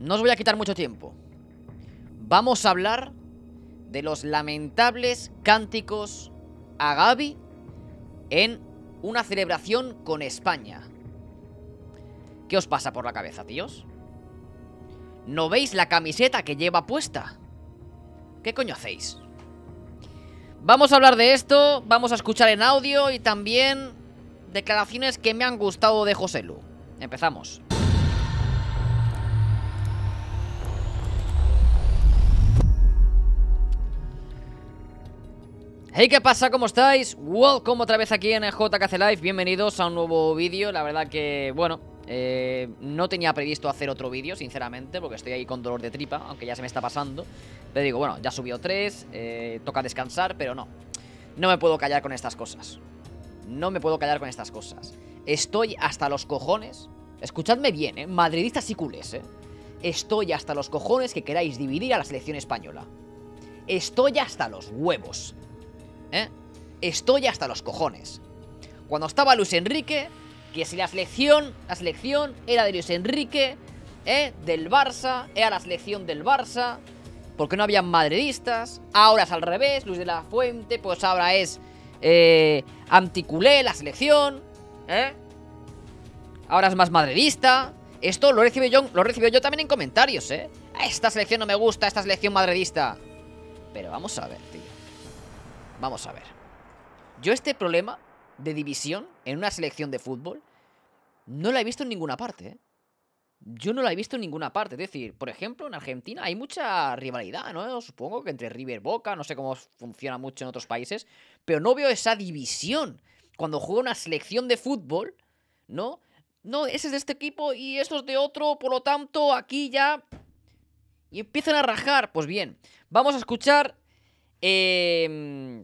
No os voy a quitar mucho tiempo. Vamos a hablar de los lamentables cánticos a Gaby en una celebración con España. ¿Qué os pasa por la cabeza, tíos? ¿No veis la camiseta que lleva puesta? ¿Qué coño hacéis? Vamos a hablar de esto, vamos a escuchar en audio y también declaraciones que me han gustado de José Lu. Empezamos. Hey, ¿qué pasa? ¿Cómo estáis? Welcome otra vez aquí en el JKC Live, bienvenidos a un nuevo vídeo, la verdad que, bueno, eh, no tenía previsto hacer otro vídeo, sinceramente, porque estoy ahí con dolor de tripa, aunque ya se me está pasando, pero digo, bueno, ya subió tres, eh, toca descansar, pero no, no me puedo callar con estas cosas, no me puedo callar con estas cosas, estoy hasta los cojones, escuchadme bien, eh, madridistas y culés, eh, estoy hasta los cojones que queráis dividir a la selección española, estoy hasta los huevos ¿Eh? Estoy hasta los cojones. Cuando estaba Luis Enrique, que si la selección, la selección era de Luis Enrique, ¿eh? Del Barça, era la selección del Barça, porque no había madridistas. Ahora es al revés, Luis de la Fuente, pues ahora es eh, anticulé la selección, ¿eh? Ahora es más madridista. Esto lo recibo yo, lo recibo yo también en comentarios, Esta selección no me gusta, esta selección madridista. Pero vamos a ver, tío. Vamos a ver. Yo este problema de división en una selección de fútbol no la he visto en ninguna parte. ¿eh? Yo no la he visto en ninguna parte. Es decir, por ejemplo, en Argentina hay mucha rivalidad, ¿no? Supongo que entre River Boca, no sé cómo funciona mucho en otros países, pero no veo esa división. Cuando juega una selección de fútbol, ¿no? No, ese es de este equipo y eso es de otro, por lo tanto, aquí ya. Y empiezan a rajar. Pues bien, vamos a escuchar. Eh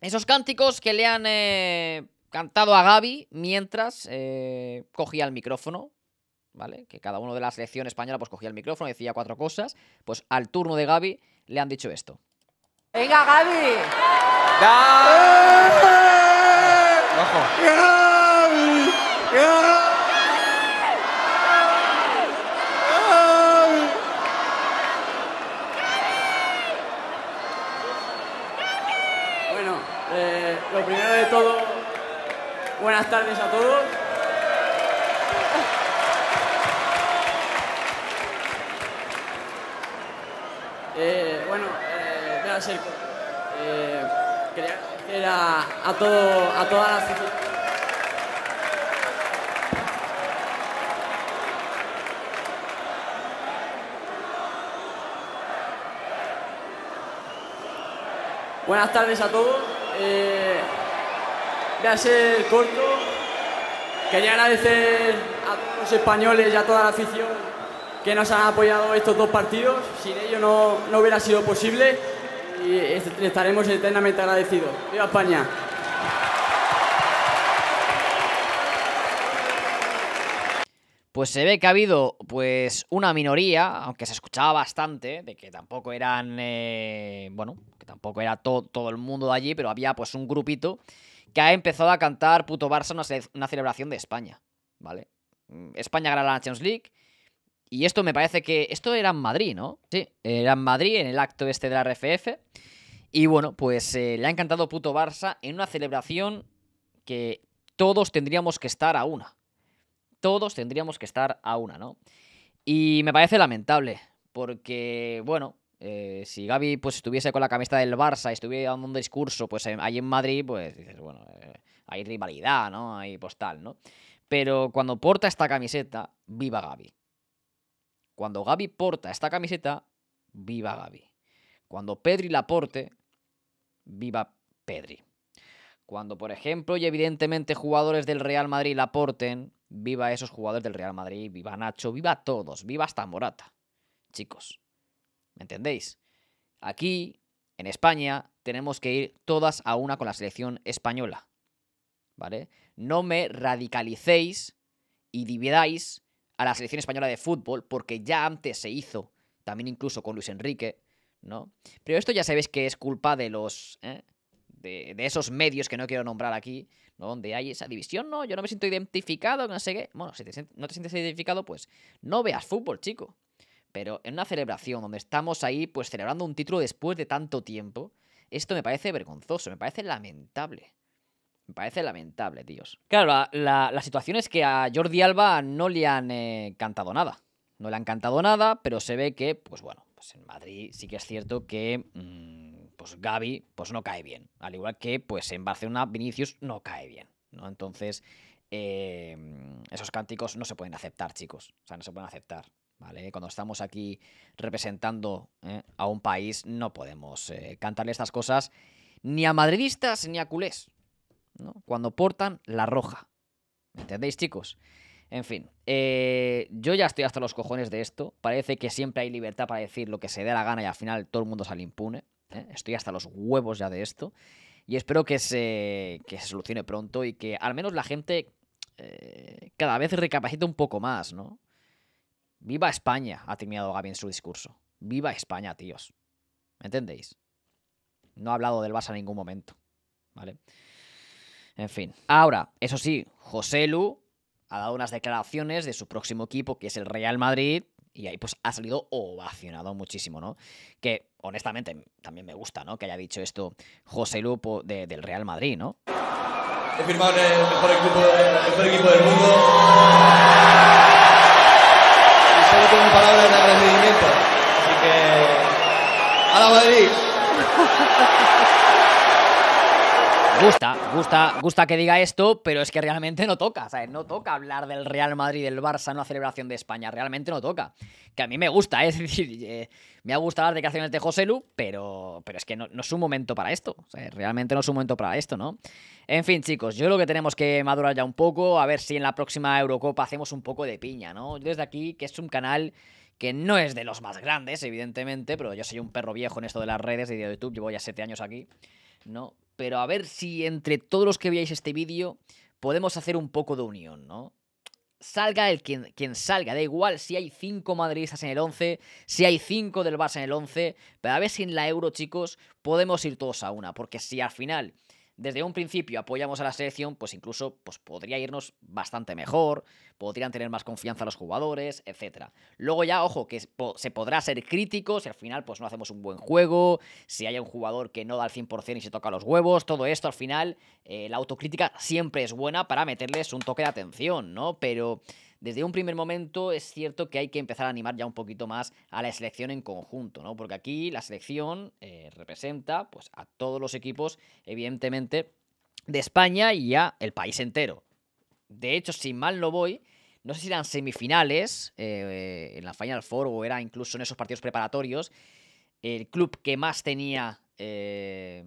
esos cánticos que le han eh, cantado a Gaby mientras eh, cogía el micrófono, ¿vale? Que cada uno de las lecciones españolas pues, cogía el micrófono y decía cuatro cosas. Pues al turno de Gaby le han dicho esto. ¡Venga, Gaby! ¡Gaby! ¡Eh! ¡Gaby! ¡Gaby! buenas tardes a todos. Eh, bueno, eh, voy quería a, eh, a, todo, a toda la Buenas tardes a todos. Eh, voy a ser corto. Quería agradecer a todos los españoles y a toda la afición que nos han apoyado estos dos partidos. Sin ello no, no hubiera sido posible y estaremos eternamente agradecidos. ¡Viva España! pues se ve que ha habido pues una minoría, aunque se escuchaba bastante, de que tampoco eran, eh, bueno, que tampoco era todo el mundo de allí, pero había pues un grupito que ha empezado a cantar puto Barça en una celebración de España, ¿vale? Mm, España gana la Champions League. Y esto me parece que. Esto era en Madrid, ¿no? Sí, era en Madrid, en el acto este de la RFF. Y bueno, pues eh, le ha encantado puto Barça en una celebración que todos tendríamos que estar a una todos tendríamos que estar a una, ¿no? Y me parece lamentable, porque, bueno, eh, si Gaby pues estuviese con la camiseta del Barça, y estuviera dando un discurso, pues ahí en Madrid, pues dices, bueno, eh, hay rivalidad, ¿no? Hay postal, ¿no? Pero cuando porta esta camiseta, viva Gaby. Cuando Gaby porta esta camiseta, viva Gaby. Cuando Pedri la porte, viva Pedri. Cuando, por ejemplo, y evidentemente jugadores del Real Madrid la porten, Viva esos jugadores del Real Madrid, viva Nacho, viva todos, viva hasta Morata. Chicos, ¿me entendéis? Aquí, en España, tenemos que ir todas a una con la selección española. ¿Vale? No me radicalicéis y dividáis a la selección española de fútbol, porque ya antes se hizo, también incluso con Luis Enrique, ¿no? Pero esto ya sabéis que es culpa de los. ¿eh? de, esos medios que no quiero nombrar aquí, donde hay esa división, no, yo no me siento identificado, no sé qué. Bueno, si no te sientes identificado, pues no veas fútbol, chico. Pero en una celebración donde estamos ahí, pues celebrando un título después de tanto tiempo, esto me parece vergonzoso, me parece lamentable. Me parece lamentable, tíos. Claro, la, la, situación es que a Jordi Alba no le han eh, cantado nada. No le han cantado nada, pero se ve que, pues bueno, pues en Madrid sí que es cierto que... Mm, pues Gabi, pues no cae bien. Al igual que pues en Barcelona Vinicius no cae bien. ¿no? Entonces, em, esos cánticos no se pueden aceptar, chicos. O sea, no se pueden aceptar. ¿Vale? Cuando estamos aquí representando ¿eh? a un país, no podemos eh, cantarle estas cosas ni a madridistas ni a culés. Cuando portan la roja. ¿Me entendéis, chicos? En fin, eh, yo ya estoy hasta los cojones de esto. Parece que siempre hay libertad para decir lo que se dé la gana y al final todo el mundo sale impune. ¿eh? estoy hasta los huevos ya de esto. Y espero que se, se solucione pronto y que al menos la gente eh, cada vez recapacite un poco más, ¿no? Viva España, ha terminado Gaby en su discurso. Viva España, tíos. ¿Me entendéis? No ha hablado del Barça en ningún momento. ¿Vale? En fin. Ahora, eso sí, José Lu ha dado unas declaraciones de su próximo equipo, que es el Real Madrid, y ahí pues ha salido ovacionado muchísimo, ¿no? Que honestamente también me gusta, ¿no? Que haya dicho esto José Lupo del Real Madrid, ¿no? He firmado el mejor equipo del mundo. Gusta, gusta que diga esto, pero es que realmente no toca, ¿sabes? No toca hablar del Real Madrid, del Barça en una celebración de España, realmente no toca. Que a mí me gusta, ¿eh? es decir, eh, me ha gustado las declaraciones de José Lu, pero, pero es que no, es un momento para esto, realmente no es un momento para esto, ¿no? En fin, chicos, yo creo que tenemos que madurar ya un poco, a ver si en la próxima Eurocopa hacemos un poco de piña, ¿no? Desde aquí, que es un canal que no es de los más grandes, evidentemente, pero yo soy un perro viejo en esto de las redes de YouTube, llevo ya siete años aquí, ¿no? pero a ver si entre todos los que veáis este vídeo podemos hacer un poco de unión, ¿no? Salga el quien, salga, da igual si hay cinco madridistas en el 11, si hay cinco del Barça en el 11, pero a ver si en la Euro, chicos, podemos ir todos a una, porque si al final desde un principio apoyamos a la selección, pues incluso pues podría irnos bastante mejor, podrían tener más confianza los jugadores, etc. Luego ya, ojo, que se podrá ser crítico si al final pues no hacemos un buen juego, si hay un jugador que no da al 100% y se toca los huevos, todo esto al final, eh, la autocrítica siempre es buena para meterles un toque de atención, ¿no? Pero desde un primer momento es cierto que hay que empezar a animar ya un poquito más a la selección en conjunto, ¿no? Porque aquí la selección eh, representa pues, a todos los equipos, evidentemente, de España y a el país entero. De hecho, si mal no voy, no sé si eran semifinales, eh, en la Final Four o era incluso en esos partidos preparatorios, el club que más tenía eh,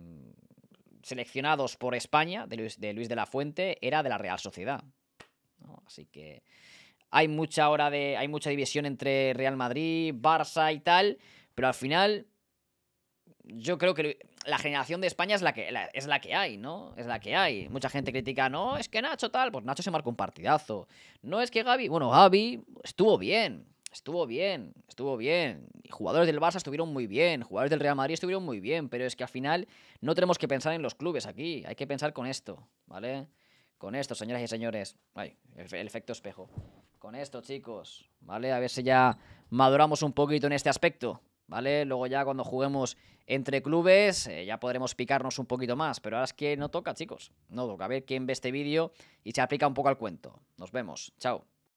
seleccionados por España, de Luis, de la Fuente, era de la Real Sociedad. Así que hay mucha hora de. hay mucha división entre Real Madrid, Barça y tal. Pero al final. Yo creo que la generación de España es la que es la que hay, ¿no? Es la que hay. Mucha gente critica, no, es que Nacho tal, pues Nacho se marcó un partidazo. No es que Gaby, bueno, Gaby estuvo bien, estuvo bien, estuvo bien. Jugadores del Barça estuvieron muy bien, jugadores del Real Madrid estuvieron muy bien, pero es que al final no tenemos que pensar en los clubes aquí, hay que pensar con esto, ¿vale? Con esto, señoras y señores. Ay, el efecto espejo con esto, chicos, ¿vale? A ver si ya maduramos un poquito en este aspecto, ¿vale? Luego ya cuando juguemos entre clubes eh, ya podremos picarnos un poquito más, pero ahora es que no toca, chicos, no toca. A ver quién ve este vídeo y se aplica un poco al cuento. Nos vemos, chao.